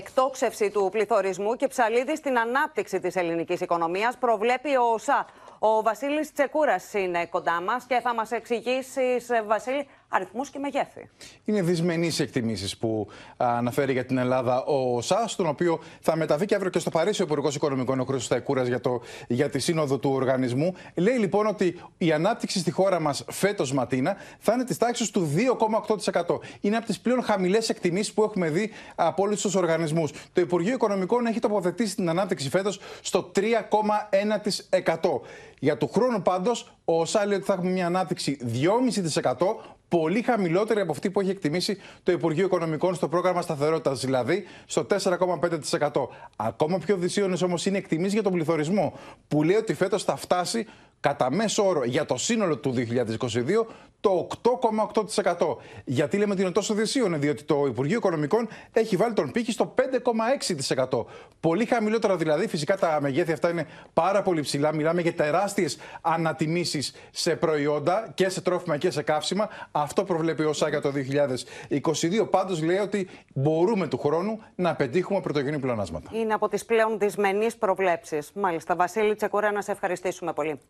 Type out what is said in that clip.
εκτόξευση του πληθωρισμού και ψαλίδι στην ανάπτυξη της ελληνικής οικονομίας προβλέπει ο ΩΣΑ. Ο Βασίλης Τσεκούρας είναι κοντά μας και θα μας εξηγήσει, ε, Βασίλη, αριθμούς και μεγέθη. Είναι δυσμενείς οι εκτιμήσεις που αναφέρει για την Ελλάδα ο ΣΑΣ, τον οποίο θα μεταβεί και αύριο και στο Παρίσι ο Υπουργός Οικονομικών, ο Χρήστος Τσεκούρας, για, για τη σύνοδο του οργανισμού. Λέει λοιπόν ότι η ανάπτυξη στη χώρα μας φέτος Ματίνα θα είναι της τάξης του 2,8%. Είναι από τις πλέον χαμηλές εκτιμήσεις που έχουμε δει από όλους τους οργανισμούς. Το Υπουργείο Οικονομικών έχει τοποθετήσει την ανάπτυξη φέτος στο 3,1%. Για το χρόνο πάντως, ο ΩΣΑ λέει ότι θα έχουμε μια ανάπτυξη 2,5% πολύ χαμηλότερη από αυτή που έχει εκτιμήσει το Υπουργείο Οικονομικών στο πρόγραμμα σταθερότητας, δηλαδή στο 4,5%. Ακόμα πιο δυσίωνες όμως είναι εκτιμήσεις για τον πληθωρισμό, που λέει ότι φέτος θα φτάσει κατά μέσο όρο για το σύνολο του 2022 το 8,8%. Γιατί λέμε ότι είναι τόσο δυσίωνε, διότι το Υπουργείο Οικονομικών έχει βάλει τον πύχη στο 5,6%. Πολύ χαμηλότερα δηλαδή, φυσικά τα μεγέθη αυτά είναι πάρα πολύ ψηλά. Μιλάμε για τεράστιες ανατιμήσεις σε προϊόντα και σε τρόφιμα και σε καύσιμα. Αυτό προβλέπει ο ΣΑΚΑ το 2022. Πάντως λέει ότι μπορούμε του χρόνου να πετύχουμε πρωτογενή πλεονάσματα. Είναι από τις πλέον δυσμενείς προβλέψεις. Μάλιστα, Βασίλη Τσεκούρα, να σε ευχαριστήσουμε πολύ.